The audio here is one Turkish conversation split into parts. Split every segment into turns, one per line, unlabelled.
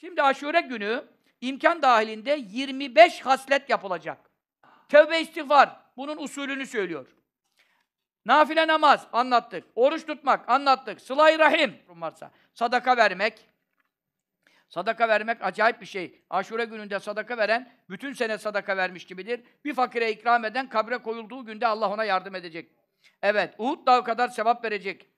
Şimdi aşure günü imkan dahilinde 25 haslet yapılacak. Tevbe istiğfar, bunun usulünü söylüyor. Nafile namaz anlattık. Oruç tutmak anlattık. Sıla-i rahim varsa. Sadaka vermek. Sadaka vermek acayip bir şey. Aşure gününde sadaka veren bütün sene sadaka vermiş gibidir. Bir fakire ikram eden kabre koyulduğu günde Allah ona yardım edecek. Evet, Uhud dağı kadar sevap verecek.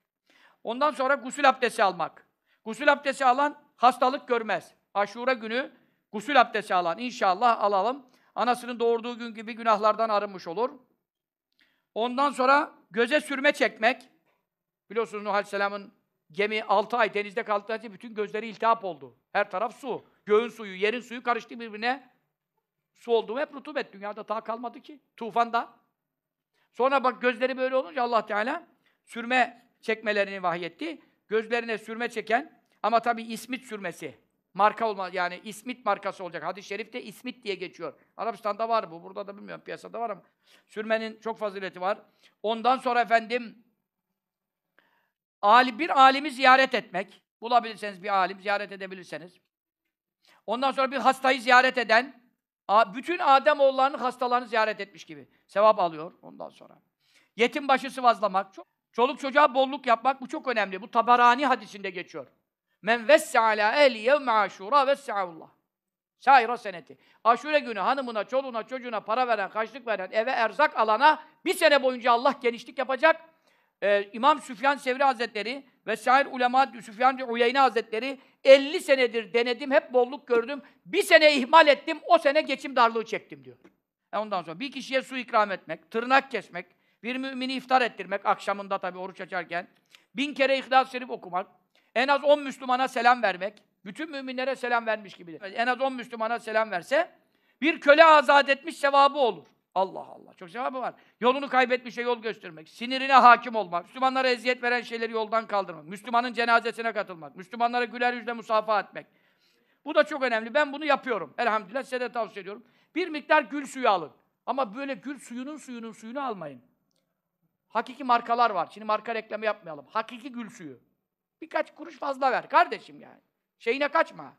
Ondan sonra gusül abdesti almak. Gusül abdesti alan Hastalık görmez. Aşura günü gusül abdesti alan inşallah alalım. Anasının doğurduğu gün gibi günahlardan arınmış olur. Ondan sonra göze sürme çekmek. Biliyorsunuz Nuh Aleyhisselam'ın gemi 6 ay denizde kaldığı için bütün gözleri iltihap oldu. Her taraf su. Göğün suyu, yerin suyu karıştı birbirine. Su oldu hep rutubet. Dünyada daha kalmadı ki. Tufanda. Sonra bak gözleri böyle olunca Allah Teala sürme çekmelerini vahyetti. Gözlerine sürme çeken ama tabii İsmit sürmesi, marka olma yani İsmit markası olacak. Hadis-i şerifte İsmit diye geçiyor. Arabistan'da var bu, burada da bilmiyorum piyasada var ama sürmenin çok fazileti var. Ondan sonra efendim alim, bir alimi ziyaret etmek. Bulabilirseniz bir alim ziyaret edebilirseniz. Ondan sonra bir hastayı ziyaret eden bütün Adem oğullarının hastalarını ziyaret etmiş gibi sevap alıyor ondan sonra. Yetim başı sıvazlamak, çoluk çocuğa bolluk yapmak bu çok önemli. Bu Tabarani hadisinde geçiyor. Men vesse ala ehli yevme aşura vesseavullah. Şaira seneti. Aşure günü hanımına, çoluğuna, çocuğuna para veren, kaçlık veren, eve erzak alana bir sene boyunca Allah genişlik yapacak. Ee, İmam Süfyan Sevri Hazretleri ve şair ulema Süfyan Uyeyne Hazretleri 50 senedir denedim, hep bolluk gördüm. Bir sene ihmal ettim, o sene geçim darlığı çektim diyor. E ondan sonra bir kişiye su ikram etmek, tırnak kesmek, bir mümini iftar ettirmek akşamında tabi oruç açarken, bin kere İhlas-ı Şerif okumak, en az 10 Müslümana selam vermek, bütün müminlere selam vermiş gibidir. En az 10 Müslümana selam verse, bir köle azat etmiş sevabı olur. Allah Allah, çok sevabı var. Yolunu kaybetmişe yol göstermek, sinirine hakim olmak, Müslümanlara eziyet veren şeyleri yoldan kaldırmak, Müslümanın cenazesine katılmak, Müslümanlara güler yüzle musafaha etmek. Bu da çok önemli. Ben bunu yapıyorum. Elhamdülillah size de tavsiye ediyorum. Bir miktar gül suyu alın. Ama böyle gül suyunun suyunun suyunu almayın. Hakiki markalar var. Şimdi marka reklamı yapmayalım. Hakiki gül suyu. Birkaç kuruş fazla ver kardeşim yani. Şeyine kaçma.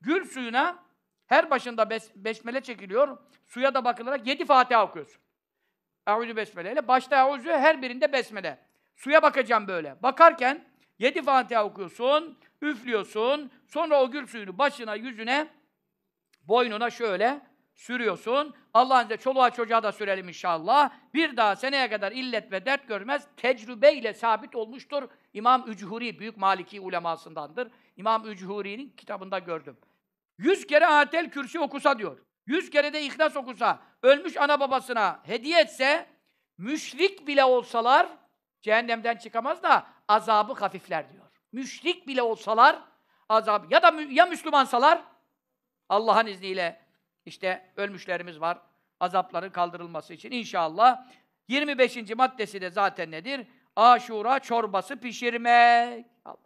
Gül suyuna her başında bes, besmele çekiliyor. Suya da bakılarak yedi Fatiha okuyorsun. Eûzü besmeleyle. Başta eûzü her birinde besmele. Suya bakacağım böyle. Bakarken yedi Fatiha okuyorsun, üflüyorsun. Sonra o gül suyunu başına, yüzüne, boynuna şöyle sürüyorsun. Allah'ın izniyle çoluğa çocuğa da sürelim inşallah. Bir daha seneye kadar illet ve dert görmez. Tecrübeyle sabit olmuştur. İmam Üchuri, büyük Maliki ulemasındandır. İmam Üchuri'nin kitabında gördüm. Yüz kere Atel Kürsi okusa diyor. Yüz kere de İhlas okusa, ölmüş ana babasına hediye etse, müşrik bile olsalar, cehennemden çıkamaz da azabı hafifler diyor. Müşrik bile olsalar, azabı, ya da ya Müslümansalar, Allah'ın izniyle işte ölmüşlerimiz var. Azapları kaldırılması için inşallah 25. maddesi de zaten nedir? Aşura çorbası pişirmek. Allah.